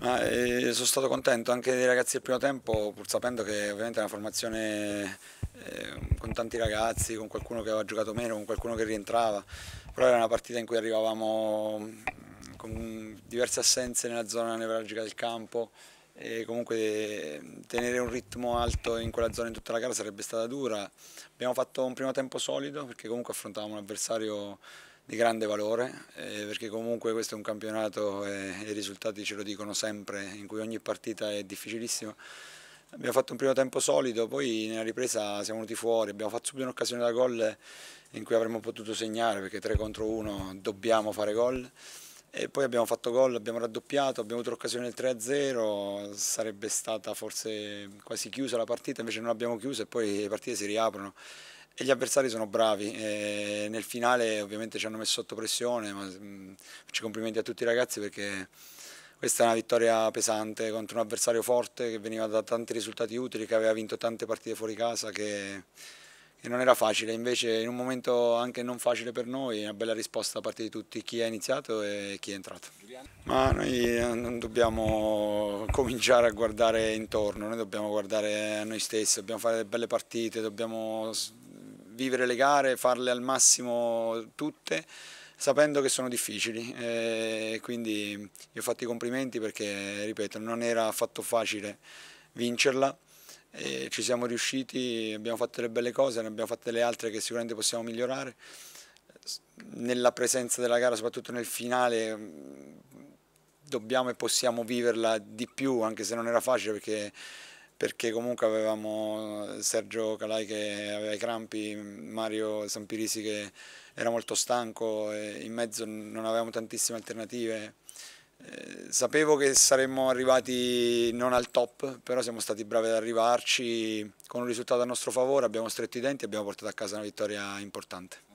Ah, eh, sono stato contento anche dei ragazzi del primo tempo, pur sapendo che ovviamente è una formazione eh, con tanti ragazzi, con qualcuno che aveva giocato meno, con qualcuno che rientrava, però era una partita in cui arrivavamo mm, con diverse assenze nella zona nevralgica del campo e comunque eh, tenere un ritmo alto in quella zona in tutta la gara sarebbe stata dura. Abbiamo fatto un primo tempo solido perché comunque affrontavamo un avversario di grande valore eh, perché comunque questo è un campionato eh, e i risultati ce lo dicono sempre in cui ogni partita è difficilissima abbiamo fatto un primo tempo solido poi nella ripresa siamo venuti fuori abbiamo fatto subito un'occasione da gol in cui avremmo potuto segnare perché 3 contro 1 dobbiamo fare gol e poi abbiamo fatto gol, abbiamo raddoppiato, abbiamo avuto l'occasione del 3-0, sarebbe stata forse quasi chiusa la partita, invece non l'abbiamo chiusa e poi le partite si riaprono e gli avversari sono bravi. E nel finale ovviamente ci hanno messo sotto pressione, ma mm, ci complimenti a tutti i ragazzi perché questa è una vittoria pesante contro un avversario forte che veniva da tanti risultati utili, che aveva vinto tante partite fuori casa, che, che non era facile. Invece in un momento anche non facile per noi, una bella risposta da parte di tutti, chi ha iniziato e chi è entrato. Ma noi eh, non dobbiamo cominciare a guardare intorno, noi dobbiamo guardare a noi stessi, dobbiamo fare delle belle partite, dobbiamo vivere le gare, farle al massimo tutte, sapendo che sono difficili. E eh, quindi gli ho fatto i complimenti perché, ripeto, non era affatto facile vincerla. E ci siamo riusciti, abbiamo fatto delle belle cose, ne abbiamo fatte le altre che sicuramente possiamo migliorare. Nella presenza della gara, soprattutto nel finale, dobbiamo e possiamo viverla di più, anche se non era facile perché perché comunque avevamo eh, Sergio Calai che aveva i crampi, Mario Sampirisi che era molto stanco e in mezzo non avevamo tantissime alternative. Eh, sapevo che saremmo arrivati non al top, però siamo stati bravi ad arrivarci con un risultato a nostro favore, abbiamo stretto i denti e abbiamo portato a casa una vittoria importante.